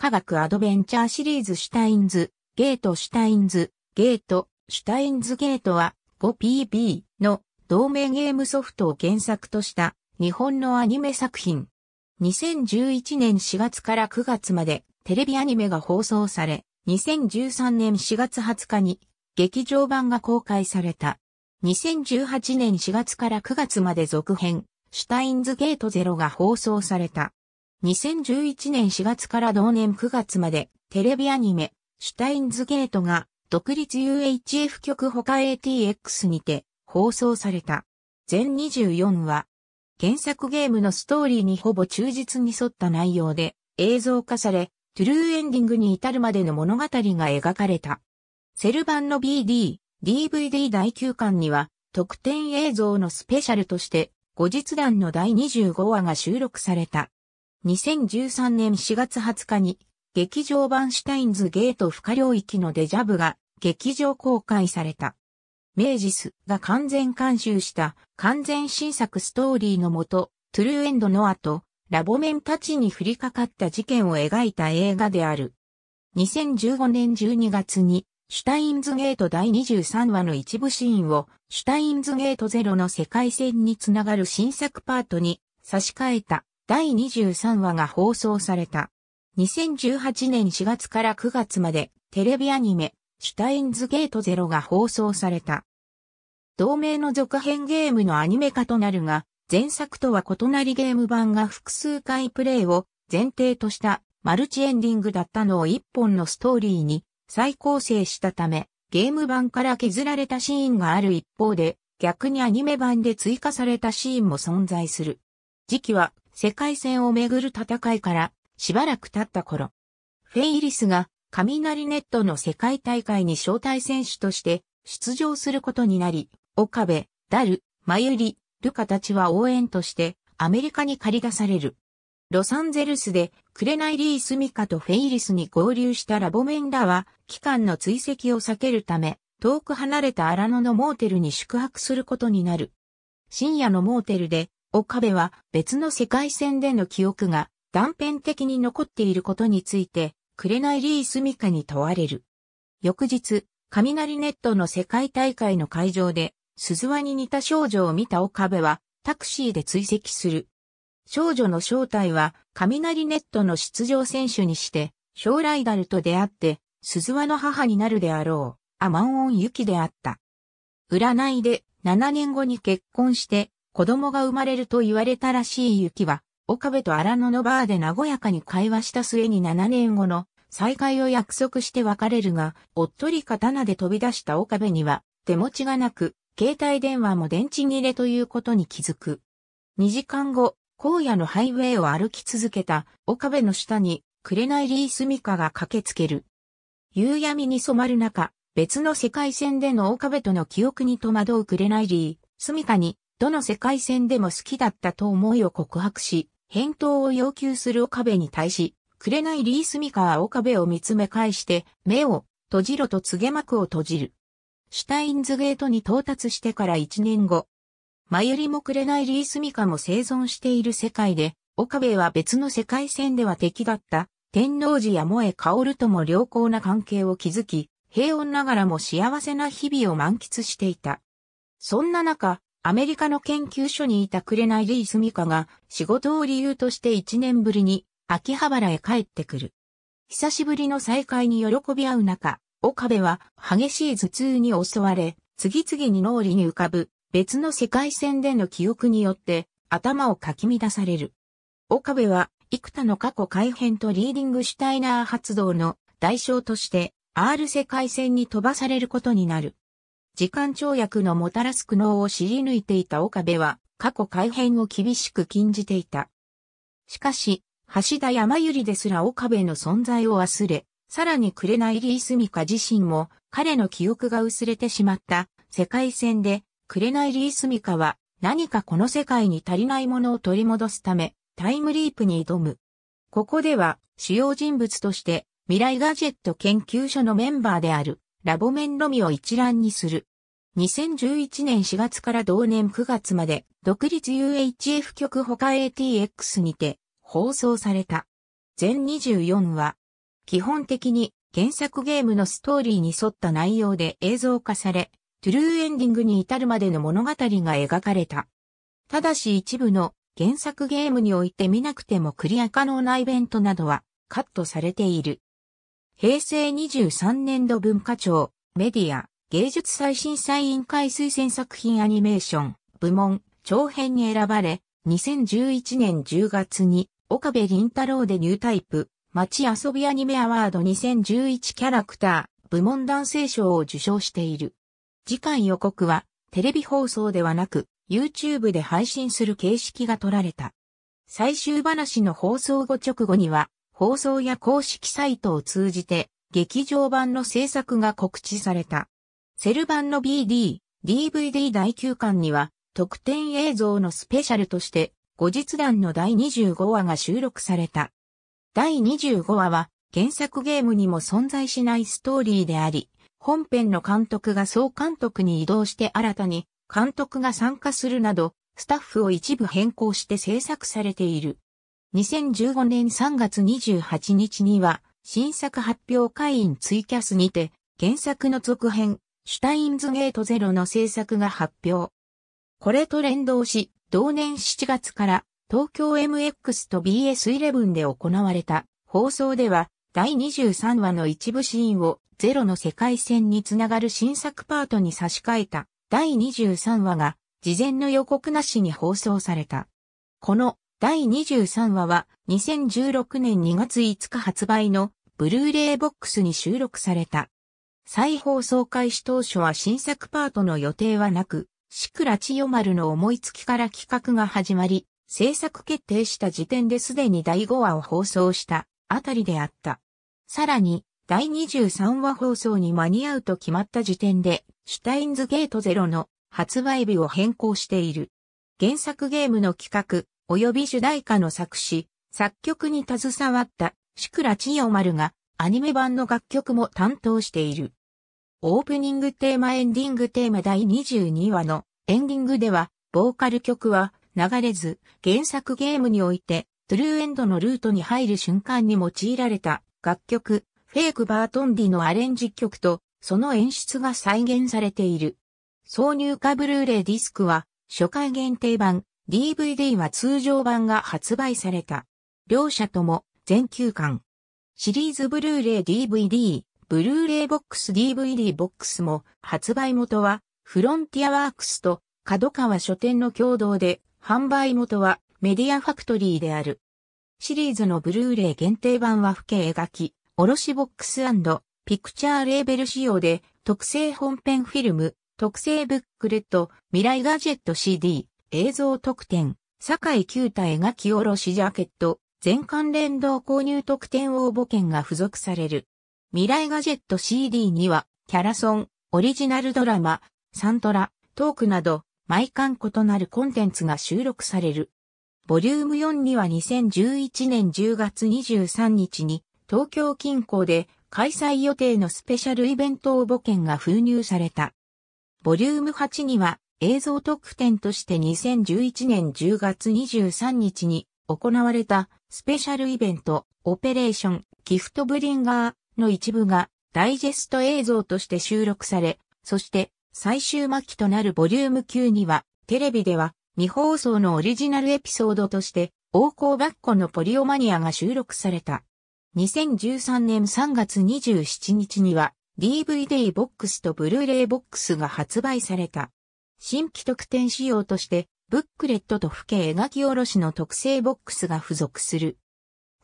科学アドベンチャーシリーズシュタインズ、ゲートシュタインズ、ゲート、シュタインズゲートは 5PB の同名ゲームソフトを原作とした日本のアニメ作品。2011年4月から9月までテレビアニメが放送され、2013年4月20日に劇場版が公開された。2018年4月から9月まで続編、シュタインズゲート0が放送された。2011年4月から同年9月までテレビアニメ、シュタインズゲートが独立 UHF 局他 ATX にて放送された。全24話。原作ゲームのストーリーにほぼ忠実に沿った内容で映像化され、トゥルーエンディングに至るまでの物語が描かれた。セル版の BD、DVD 第9巻には特典映像のスペシャルとして後日談の第25話が収録された。2013年4月20日に、劇場版シュタインズゲート不可領域のデジャブが劇場公開された。メイジスが完全監修した完全新作ストーリーのもと、トゥルーエンドの後、ラボメンたちに降りかかった事件を描いた映画である。2015年12月に、シュタインズゲート第23話の一部シーンを、シュタインズゲートゼロの世界線につながる新作パートに差し替えた。第23話が放送された。2018年4月から9月までテレビアニメ、シュタインズゲートゼロが放送された。同名の続編ゲームのアニメ化となるが、前作とは異なりゲーム版が複数回プレイを前提としたマルチエンディングだったのを一本のストーリーに再構成したため、ゲーム版から削られたシーンがある一方で、逆にアニメ版で追加されたシーンも存在する。時期は世界戦をめぐる戦いからしばらく経った頃、フェイリスが雷ネットの世界大会に招待選手として出場することになり、岡部、ダル、マユリ、ルカたちは応援としてアメリカに駆り出される。ロサンゼルスでクレナイリー・スミカとフェイリスに合流したラボメンらは、期間の追跡を避けるため、遠く離れた荒野のモーテルに宿泊することになる。深夜のモーテルで岡部は別の世界線での記憶が断片的に残っていることについて、紅リースミカに問われる。翌日、雷ネットの世界大会の会場で、鈴輪に似た少女を見た岡部は、タクシーで追跡する。少女の正体は、雷ネットの出場選手にして、将来ダルと出会って、鈴輪の母になるであろう、アマンオンユキであった。占いで、7年後に結婚して、子供が生まれると言われたらしい雪は、岡部と荒野のバーで和やかに会話した末に7年後の再会を約束して別れるが、おっとり刀で飛び出した岡部には、手持ちがなく、携帯電話も電池切れということに気づく。2時間後、荒野のハイウェイを歩き続けた岡部の下に、紅リースミカが駆けつける。夕闇に染まる中、別の世界線での岡部との記憶に戸惑う紅リー、スミカにどの世界線でも好きだったと思いを告白し、返答を要求する岡部に対し、くれないリースミカは岡部を見つめ返して、目を閉じろと告げ幕を閉じる。シュタインズゲートに到達してから1年後。マユリもくれないリースミカも生存している世界で、岡部は別の世界線では敵だった、天王寺や萌え薫とも良好な関係を築き、平穏ながらも幸せな日々を満喫していた。そんな中、アメリカの研究所にいた紅リースミカが仕事を理由として1年ぶりに秋葉原へ帰ってくる。久しぶりの再会に喜び合う中、岡部は激しい頭痛に襲われ、次々に脳裏に浮かぶ別の世界線での記憶によって頭をかき乱される。岡部は幾多の過去改変とリーディングシュタイナー発動の代償として R 世界線に飛ばされることになる。時間跳躍のもたらす苦悩を知り抜いていた岡部は、過去改変を厳しく禁じていた。しかし、橋田山百合ですら岡部の存在を忘れ、さらに紅入りミカ自身も彼の記憶が薄れてしまった世界戦で、紅入りミカは何かこの世界に足りないものを取り戻すため、タイムリープに挑む。ここでは主要人物として未来ガジェット研究所のメンバーであるラボメンロミを一覧にする。2011年4月から同年9月まで、独立 UHF 局他 ATX にて放送された。全24話。基本的に原作ゲームのストーリーに沿った内容で映像化され、トゥルーエンディングに至るまでの物語が描かれた。ただし一部の原作ゲームにおいて見なくてもクリア可能なイベントなどはカットされている。平成23年度文化庁、メディア、芸術最新査委員会推薦作品アニメーション、部門、長編に選ばれ、2011年10月に、岡部倫太郎でニュータイプ、街遊びアニメアワード2011キャラクター、部門男性賞を受賞している。次回予告は、テレビ放送ではなく、YouTube で配信する形式が取られた。最終話の放送後直後には、放送や公式サイトを通じて、劇場版の制作が告知された。セル版の BD、DVD 第9巻には、特典映像のスペシャルとして、後日談の第25話が収録された。第25話は、原作ゲームにも存在しないストーリーであり、本編の監督が総監督に移動して新たに監督が参加するなど、スタッフを一部変更して制作されている。2015年3月28日には、新作発表会員ツイキャスにて、原作の続編、シュタインズゲートゼロの制作が発表。これと連動し、同年7月から東京 MX と BS11 で行われた放送では、第23話の一部シーンをゼロの世界線につながる新作パートに差し替えた第23話が事前の予告なしに放送された。この第23話は2016年2月5日発売のブルーレイボックスに収録された。再放送開始当初は新作パートの予定はなく、シクラチヨマルの思いつきから企画が始まり、制作決定した時点ですでに第5話を放送したあたりであった。さらに、第23話放送に間に合うと決まった時点で、シュタインズゲートゼロの発売日を変更している。原作ゲームの企画、及び主題歌の作詞、作曲に携わったシクラ千代丸がアニメ版の楽曲も担当している。オープニングテーマエンディングテーマ第22話のエンディングではボーカル曲は流れず原作ゲームにおいてトゥルーエンドのルートに入る瞬間に用いられた楽曲フェイクバートンディのアレンジ曲とその演出が再現されている。挿入歌ブルーレイディスクは初回限定版 DVD は通常版が発売された。両社とも全9巻。シリーズブルーレイ DVD、ブルーレイボックス DVD ボックスも発売元はフロンティアワークスと角川書店の共同で販売元はメディアファクトリーである。シリーズのブルーレイ限定版は付け描き、卸ボックスピクチャーレーベル仕様で特製本編フィルム、特製ブックレット、未来ガジェット CD、映像特典、堺九太描き下ろしジャケット、全関連動購入特典応募券が付属される。未来ガジェット CD には、キャラソン、オリジナルドラマ、サントラ、トークなど、毎巻異なるコンテンツが収録される。ボリューム4には2011年10月23日に、東京近郊で開催予定のスペシャルイベント応募券が封入された。ボリューム8には、映像特典として2011年10月23日に行われたスペシャルイベントオペレーションギフトブリンガーの一部がダイジェスト映像として収録され、そして最終末期となるボリューム9にはテレビでは未放送のオリジナルエピソードとして王光バッコのポリオマニアが収録された。2013年3月27日には DVD ボックスとブルーレイボックスが発売された。新規特典仕様として、ブックレットと付け描き下ろしの特製ボックスが付属する。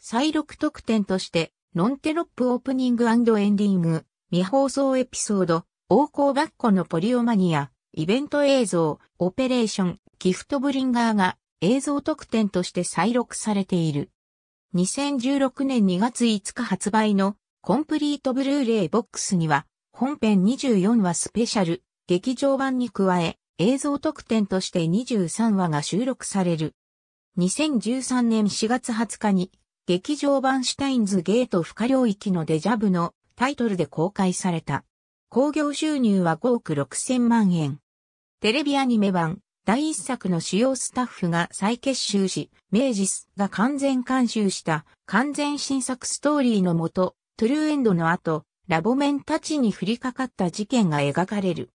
再録特典として、ノンテロップオープニングエンディング、未放送エピソード、王侯バッコのポリオマニア、イベント映像、オペレーション、ギフトブリンガーが映像特典として再録されている。2016年2月5日発売のコンプリートブルーレイボックスには、本編24話スペシャル、劇場版に加え、映像特典として23話が収録される。2013年4月20日に、劇場版シュタインズゲート不可領域のデジャブのタイトルで公開された。興行収入は5億6千万円。テレビアニメ版第一作の主要スタッフが再結集し、明治スが完全監修した完全新作ストーリーのもと、トゥルーエンドの後、ラボメンたちに降りかかった事件が描かれる。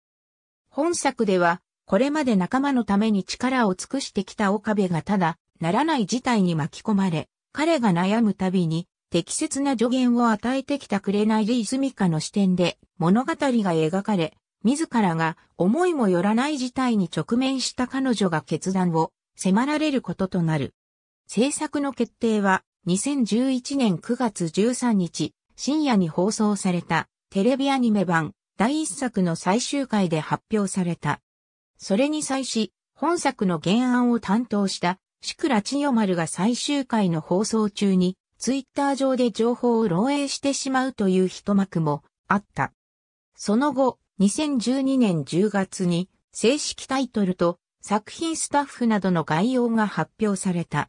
本作では、これまで仲間のために力を尽くしてきた岡部がただ、ならない事態に巻き込まれ、彼が悩むたびに、適切な助言を与えてきたリズミカの視点で物語が描かれ、自らが思いもよらない事態に直面した彼女が決断を迫られることとなる。制作の決定は2011年9月13日深夜に放送されたテレビアニメ版第一作の最終回で発表された。それに際し、本作の原案を担当したシクラチヨマルが最終回の放送中に、ツイッター上で情報を漏洩してしまうという一幕もあった。その後、2012年10月に正式タイトルと作品スタッフなどの概要が発表された。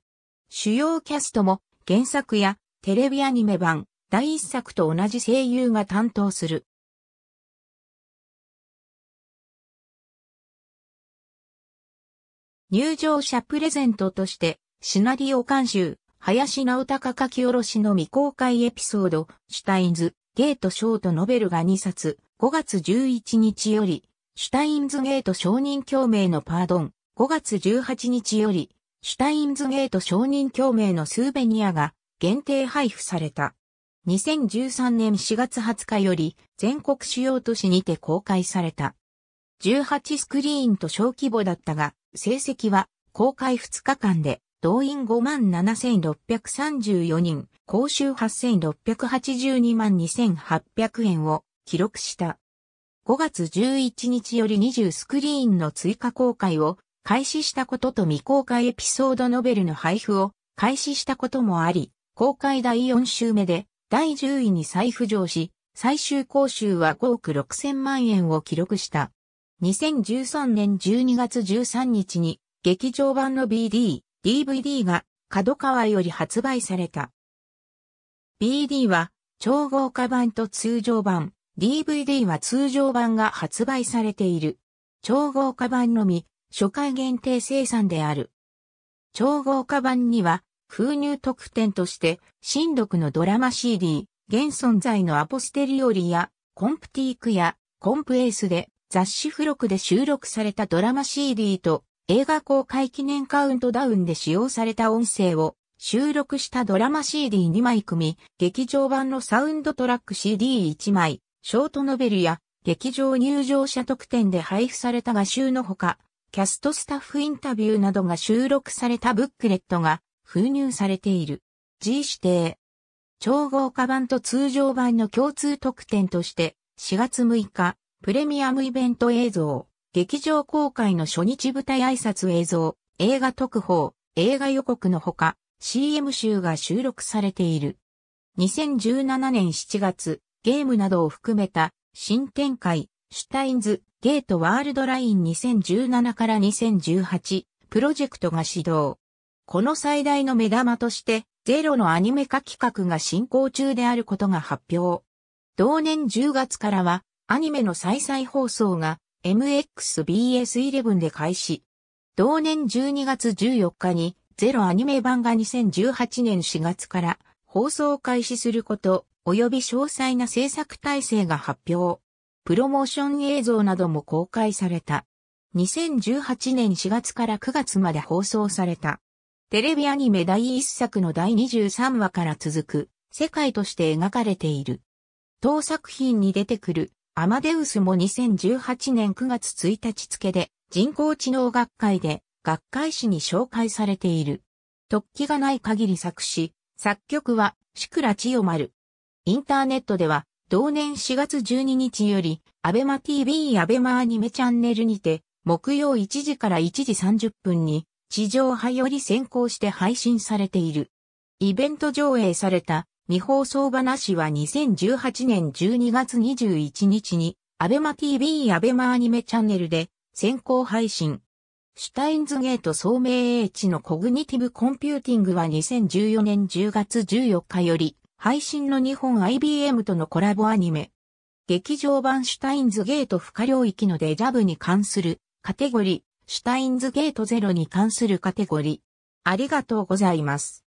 主要キャストも原作やテレビアニメ版第一作と同じ声優が担当する。入場者プレゼントとして、シナリオ監修、林直隆書き下ろしの未公開エピソード、シュタインズ、ゲートショートノベルが2冊、5月11日より、シュタインズゲート承認共鳴のパードン、5月18日より、シュタインズゲート承認共鳴のスーベニアが限定配布された。2013年4月20日より全国主要都市にて公開された。18スクリーンと小規模だったが、成績は公開2日間で動員57,634人、公衆8,682万2,800円を記録した。5月11日より20スクリーンの追加公開を開始したことと未公開エピソードノベルの配布を開始したこともあり、公開第4週目で第10位に再浮上し、最終講習は5億6000万円を記録した。2013年12月13日に劇場版の BD、DVD が角川より発売された。BD は超豪華版と通常版、DVD は通常版が発売されている。超豪華版のみ、初回限定生産である。超豪華版には、空入特典として、新読のドラマ CD、現存在のアポステリオリや、コンプティークや、コンプエースで、雑誌付録で収録されたドラマ CD と映画公開記念カウントダウンで使用された音声を収録したドラマ CD2 枚組、劇場版のサウンドトラック CD1 枚、ショートノベルや劇場入場者特典で配布された画集のほか、キャストスタッフインタビューなどが収録されたブックレットが封入されている。G 指定。超豪華版と通常版の共通特典として、4月6日、プレミアムイベント映像、劇場公開の初日舞台挨拶映像、映画特報、映画予告のほか、CM 集が収録されている。2017年7月、ゲームなどを含めた新展開、シュタインズ、ゲートワールドライン2017から2018プロジェクトが始動。この最大の目玉として、ゼロのアニメ化企画が進行中であることが発表。同年10月からは、アニメの再々放送が MXBS11 で開始。同年12月14日にゼロアニメ版が2018年4月から放送を開始すること、及び詳細な制作体制が発表。プロモーション映像なども公開された。2018年4月から9月まで放送された。テレビアニメ第1作の第23話から続く世界として描かれている。当作品に出てくるアマデウスも2018年9月1日付で人工知能学会で学会誌に紹介されている。突起がない限り作詞、作曲はシクラチヨマル。インターネットでは同年4月12日より、アベマ TV アベマアニメチャンネルにて、木曜1時から1時30分に、地上波より先行して配信されている。イベント上映された未放送話は2018年12月21日に、アベマ TV アベマアニメチャンネルで先行配信。シュタインズゲート聡明 H のコグニティブコンピューティングは2014年10月14日より配信の日本 IBM とのコラボアニメ。劇場版シュタインズゲート不可領域のデジャブに関するカテゴリー、シュタインズゲートゼロに関するカテゴリー。ありがとうございます。